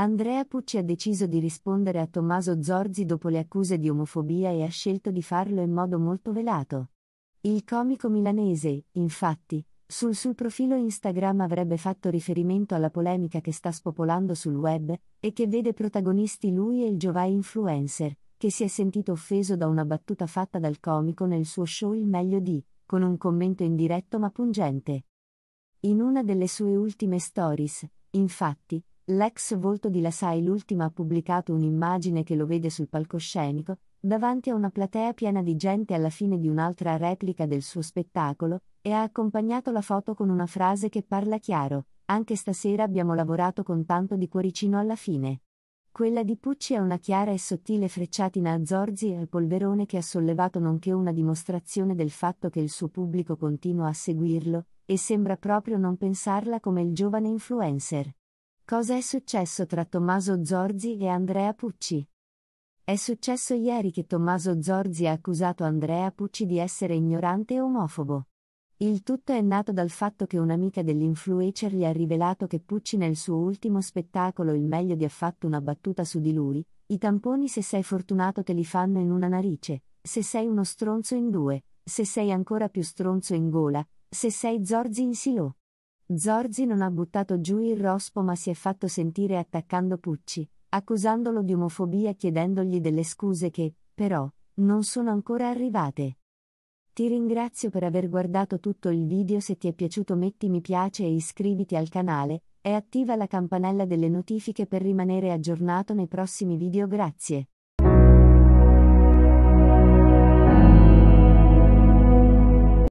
Andrea Pucci ha deciso di rispondere a Tommaso Zorzi dopo le accuse di omofobia e ha scelto di farlo in modo molto velato. Il comico milanese, infatti, sul suo profilo Instagram avrebbe fatto riferimento alla polemica che sta spopolando sul web e che vede protagonisti lui e il giovai influencer, che si è sentito offeso da una battuta fatta dal comico nel suo show Il meglio di, con un commento indiretto ma pungente. In una delle sue ultime stories, infatti, L'ex volto di La Sai l'ultima ha pubblicato un'immagine che lo vede sul palcoscenico, davanti a una platea piena di gente alla fine di un'altra replica del suo spettacolo, e ha accompagnato la foto con una frase che parla chiaro, anche stasera abbiamo lavorato con tanto di cuoricino alla fine. Quella di Pucci è una chiara e sottile frecciatina a Zorzi e al polverone che ha sollevato nonché una dimostrazione del fatto che il suo pubblico continua a seguirlo, e sembra proprio non pensarla come il giovane influencer. Cosa è successo tra Tommaso Zorzi e Andrea Pucci? È successo ieri che Tommaso Zorzi ha accusato Andrea Pucci di essere ignorante e omofobo. Il tutto è nato dal fatto che un'amica dell'influencer gli ha rivelato che Pucci nel suo ultimo spettacolo Il meglio di ha fatto una battuta su di lui, i tamponi se sei fortunato te li fanno in una narice, se sei uno stronzo in due, se sei ancora più stronzo in gola, se sei Zorzi in silo. Zorzi non ha buttato giù il rospo ma si è fatto sentire attaccando Pucci, accusandolo di omofobia e chiedendogli delle scuse che, però, non sono ancora arrivate. Ti ringrazio per aver guardato tutto il video se ti è piaciuto metti mi piace e iscriviti al canale, e attiva la campanella delle notifiche per rimanere aggiornato nei prossimi video grazie.